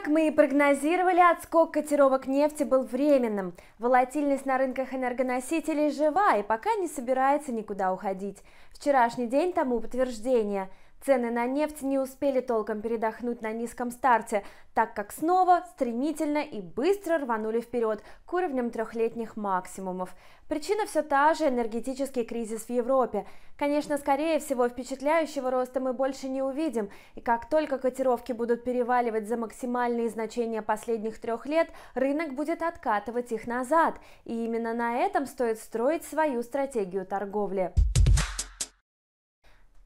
Как мы и прогнозировали, отскок котировок нефти был временным. Волатильность на рынках энергоносителей жива и пока не собирается никуда уходить. Вчерашний день тому подтверждение – Цены на нефть не успели толком передохнуть на низком старте, так как снова стремительно и быстро рванули вперед к уровням трехлетних максимумов. Причина все та же – энергетический кризис в Европе. Конечно, скорее всего, впечатляющего роста мы больше не увидим, и как только котировки будут переваливать за максимальные значения последних трех лет, рынок будет откатывать их назад, и именно на этом стоит строить свою стратегию торговли.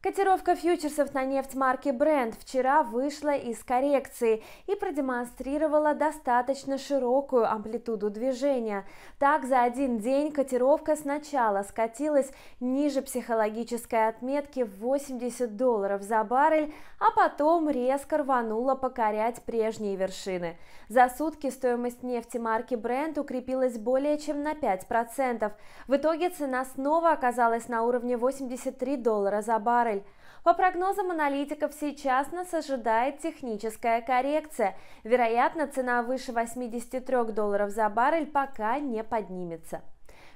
Котировка фьючерсов на нефть марки Brent вчера вышла из коррекции и продемонстрировала достаточно широкую амплитуду движения. Так, за один день котировка сначала скатилась ниже психологической отметки в 80 долларов за баррель, а потом резко рванула покорять прежние вершины. За сутки стоимость нефти марки Brent укрепилась более чем на 5%. В итоге цена снова оказалась на уровне 83 доллара за баррель баррель. По прогнозам аналитиков, сейчас нас ожидает техническая коррекция. Вероятно, цена выше 83 долларов за баррель пока не поднимется.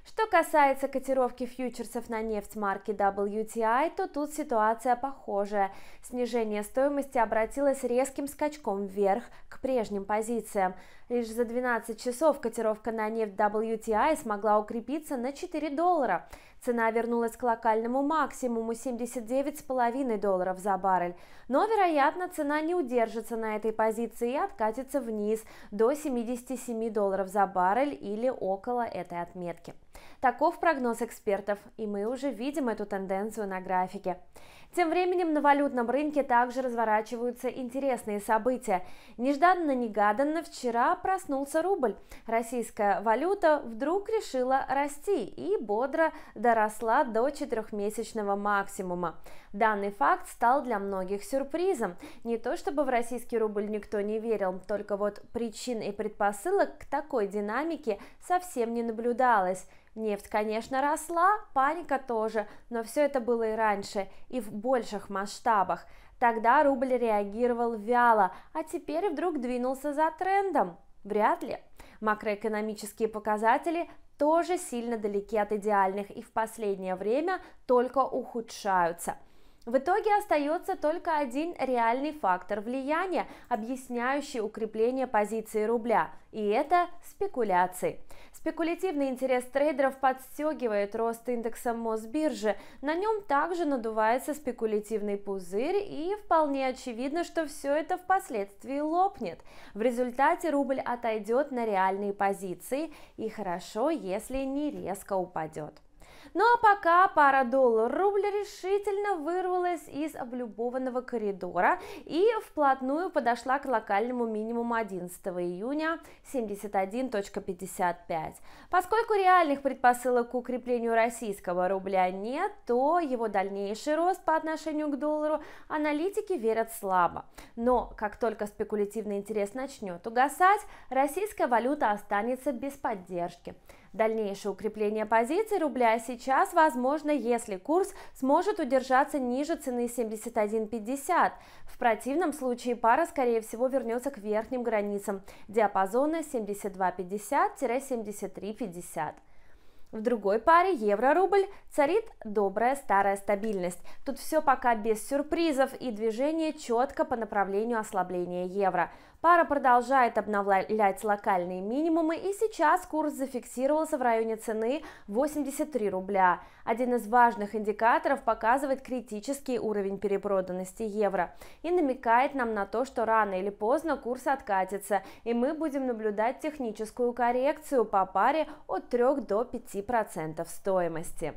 Что касается котировки фьючерсов на нефть марки WTI, то тут ситуация похожая. Снижение стоимости обратилось резким скачком вверх к прежним позициям. Лишь за 12 часов котировка на нефть WTI смогла укрепиться на 4 доллара. Цена вернулась к локальному максимуму 79,5 долларов за баррель. Но, вероятно, цена не удержится на этой позиции и откатится вниз до 77 долларов за баррель или около этой отметки. Таков прогноз экспертов, и мы уже видим эту тенденцию на графике. Тем временем на валютном рынке также разворачиваются интересные события. Нежданно-негаданно вчера проснулся рубль. Российская валюта вдруг решила расти и бодро доросла до четырехмесячного максимума. Данный факт стал для многих сюрпризом. Не то чтобы в российский рубль никто не верил, только вот причин и предпосылок к такой динамике совсем не наблюдалось. Нефть, конечно, росла, паника тоже, но все это было и раньше, и в больших масштабах. Тогда рубль реагировал вяло, а теперь вдруг двинулся за трендом. Вряд ли. Макроэкономические показатели тоже сильно далеки от идеальных и в последнее время только ухудшаются – в итоге остается только один реальный фактор влияния, объясняющий укрепление позиции рубля, и это спекуляции. Спекулятивный интерес трейдеров подстегивает рост индекса Мосбиржи, на нем также надувается спекулятивный пузырь и вполне очевидно, что все это впоследствии лопнет. В результате рубль отойдет на реальные позиции и хорошо, если не резко упадет. Ну а пока пара доллар-рубль решительно вырвалась из облюбованного коридора и вплотную подошла к локальному минимуму 11 июня 71.55. Поскольку реальных предпосылок к укреплению российского рубля нет, то его дальнейший рост по отношению к доллару аналитики верят слабо. Но как только спекулятивный интерес начнет угасать, российская валюта останется без поддержки. Дальнейшее укрепление позиций рубля сейчас возможно, если курс сможет удержаться ниже цены 71.50. В противном случае пара, скорее всего, вернется к верхним границам диапазона 72.50-73.50. В другой паре евро-рубль царит добрая старая стабильность. Тут все пока без сюрпризов и движение четко по направлению ослабления евро. Пара продолжает обновлять локальные минимумы и сейчас курс зафиксировался в районе цены 83 рубля. Один из важных индикаторов показывает критический уровень перепроданности евро и намекает нам на то, что рано или поздно курс откатится, и мы будем наблюдать техническую коррекцию по паре от 3 до 5 5% стоимости.